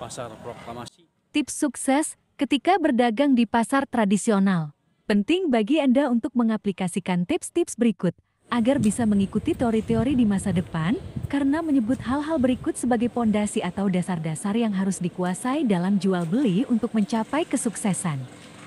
Pasar Proklamasi. Tips sukses ketika berdagang di pasar tradisional. Penting bagi Anda untuk mengaplikasikan tips-tips berikut agar bisa mengikuti teori-teori di masa depan karena menyebut hal-hal berikut sebagai pondasi atau dasar-dasar yang harus dikuasai dalam jual beli untuk mencapai kesuksesan.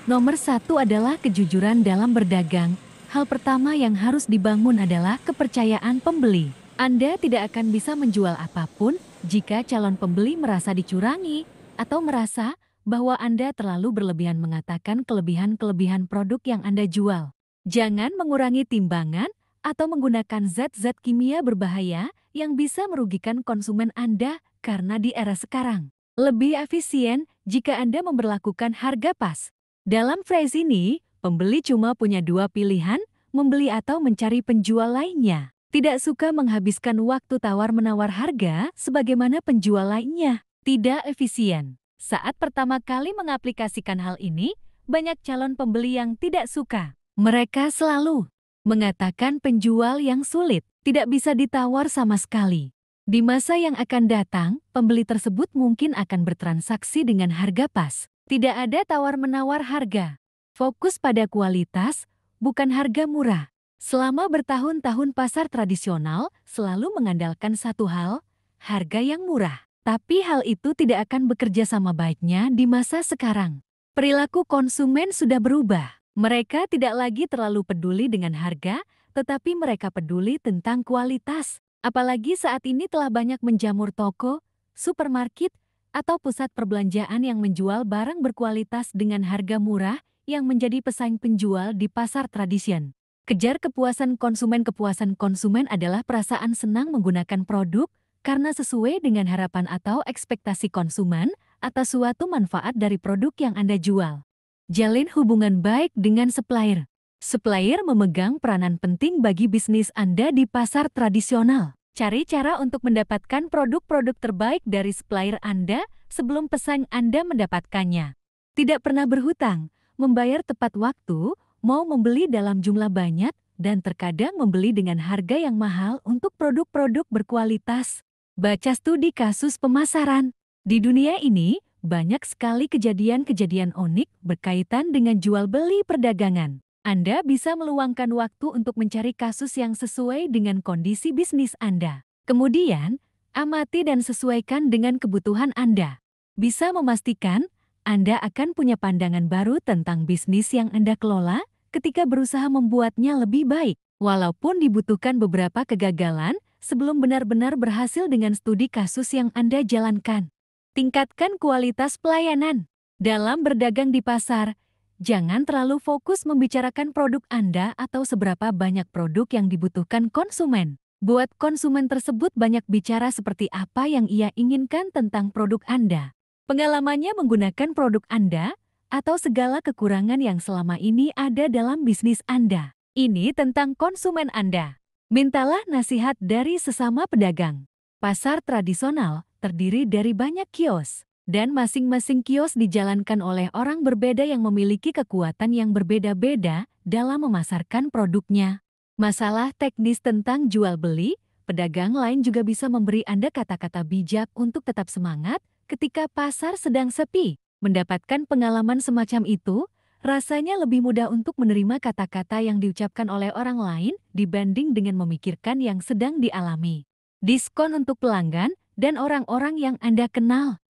Nomor satu adalah kejujuran dalam berdagang. Hal pertama yang harus dibangun adalah kepercayaan pembeli. Anda tidak akan bisa menjual apapun jika calon pembeli merasa dicurangi atau merasa bahwa Anda terlalu berlebihan mengatakan kelebihan-kelebihan produk yang Anda jual, jangan mengurangi timbangan atau menggunakan zat-zat kimia berbahaya yang bisa merugikan konsumen Anda karena di era sekarang lebih efisien jika Anda memperlakukan harga pas. Dalam phrase ini, pembeli cuma punya dua pilihan, membeli atau mencari penjual lainnya. Tidak suka menghabiskan waktu tawar-menawar harga sebagaimana penjual lainnya. Tidak efisien. Saat pertama kali mengaplikasikan hal ini, banyak calon pembeli yang tidak suka. Mereka selalu mengatakan penjual yang sulit, tidak bisa ditawar sama sekali. Di masa yang akan datang, pembeli tersebut mungkin akan bertransaksi dengan harga pas. Tidak ada tawar-menawar harga. Fokus pada kualitas, bukan harga murah. Selama bertahun-tahun pasar tradisional selalu mengandalkan satu hal, harga yang murah. Tapi hal itu tidak akan bekerja sama baiknya di masa sekarang. Perilaku konsumen sudah berubah. Mereka tidak lagi terlalu peduli dengan harga, tetapi mereka peduli tentang kualitas. Apalagi saat ini telah banyak menjamur toko, supermarket, atau pusat perbelanjaan yang menjual barang berkualitas dengan harga murah yang menjadi pesaing penjual di pasar tradisional. Kejar kepuasan konsumen Kepuasan konsumen adalah perasaan senang menggunakan produk karena sesuai dengan harapan atau ekspektasi konsumen atas suatu manfaat dari produk yang Anda jual. Jalin hubungan baik dengan supplier. Supplier memegang peranan penting bagi bisnis Anda di pasar tradisional. Cari cara untuk mendapatkan produk-produk terbaik dari supplier Anda sebelum pesan Anda mendapatkannya. Tidak pernah berhutang, membayar tepat waktu, mau membeli dalam jumlah banyak, dan terkadang membeli dengan harga yang mahal untuk produk-produk berkualitas. Baca studi kasus pemasaran. Di dunia ini, banyak sekali kejadian-kejadian unik berkaitan dengan jual-beli perdagangan. Anda bisa meluangkan waktu untuk mencari kasus yang sesuai dengan kondisi bisnis Anda. Kemudian, amati dan sesuaikan dengan kebutuhan Anda. Bisa memastikan Anda akan punya pandangan baru tentang bisnis yang Anda kelola ketika berusaha membuatnya lebih baik, walaupun dibutuhkan beberapa kegagalan sebelum benar-benar berhasil dengan studi kasus yang Anda jalankan. Tingkatkan kualitas pelayanan. Dalam berdagang di pasar, jangan terlalu fokus membicarakan produk Anda atau seberapa banyak produk yang dibutuhkan konsumen. Buat konsumen tersebut banyak bicara seperti apa yang ia inginkan tentang produk Anda. Pengalamannya menggunakan produk Anda atau segala kekurangan yang selama ini ada dalam bisnis Anda. Ini tentang konsumen Anda. Mintalah nasihat dari sesama pedagang. Pasar tradisional terdiri dari banyak kios, dan masing-masing kios dijalankan oleh orang berbeda yang memiliki kekuatan yang berbeda-beda dalam memasarkan produknya. Masalah teknis tentang jual beli, pedagang lain juga bisa memberi Anda kata-kata bijak untuk tetap semangat ketika pasar sedang sepi mendapatkan pengalaman semacam itu, rasanya lebih mudah untuk menerima kata-kata yang diucapkan oleh orang lain dibanding dengan memikirkan yang sedang dialami. Diskon untuk pelanggan dan orang-orang yang Anda kenal.